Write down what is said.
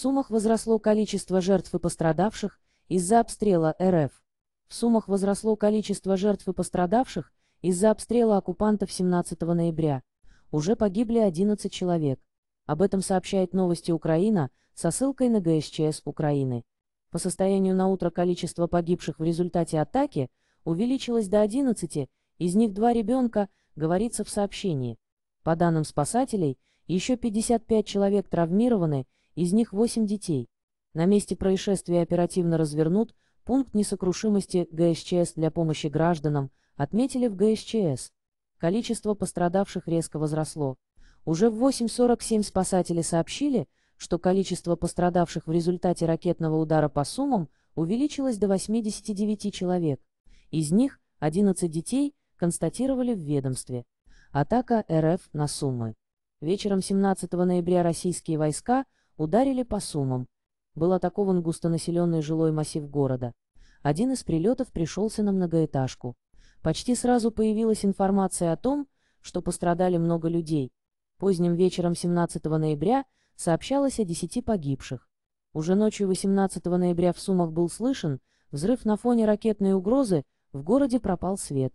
Сумах возросло количество жертв и пострадавших из-за обстрела РФ. В Сумах возросло количество жертв и пострадавших из-за обстрела оккупантов 17 ноября. Уже погибли 11 человек. Об этом сообщает новости Украина со ссылкой на ГСЧС Украины. По состоянию на утро количество погибших в результате атаки увеличилось до 11, из них два ребенка, говорится в сообщении. По данным спасателей, еще 55 человек травмированы из них 8 детей. На месте происшествия оперативно развернут пункт несокрушимости ГСЧС для помощи гражданам, отметили в ГСЧС. Количество пострадавших резко возросло. Уже в 8.47 спасатели сообщили, что количество пострадавших в результате ракетного удара по Сумам увеличилось до 89 человек. Из них 11 детей констатировали в ведомстве. Атака РФ на Сумы. Вечером 17 ноября российские войска – Ударили по суммам. Был атакован густонаселенный жилой массив города. Один из прилетов пришелся на многоэтажку. Почти сразу появилась информация о том, что пострадали много людей. Поздним вечером 17 ноября сообщалось о 10 погибших. Уже ночью 18 ноября в Сумах был слышен взрыв на фоне ракетной угрозы, в городе пропал свет.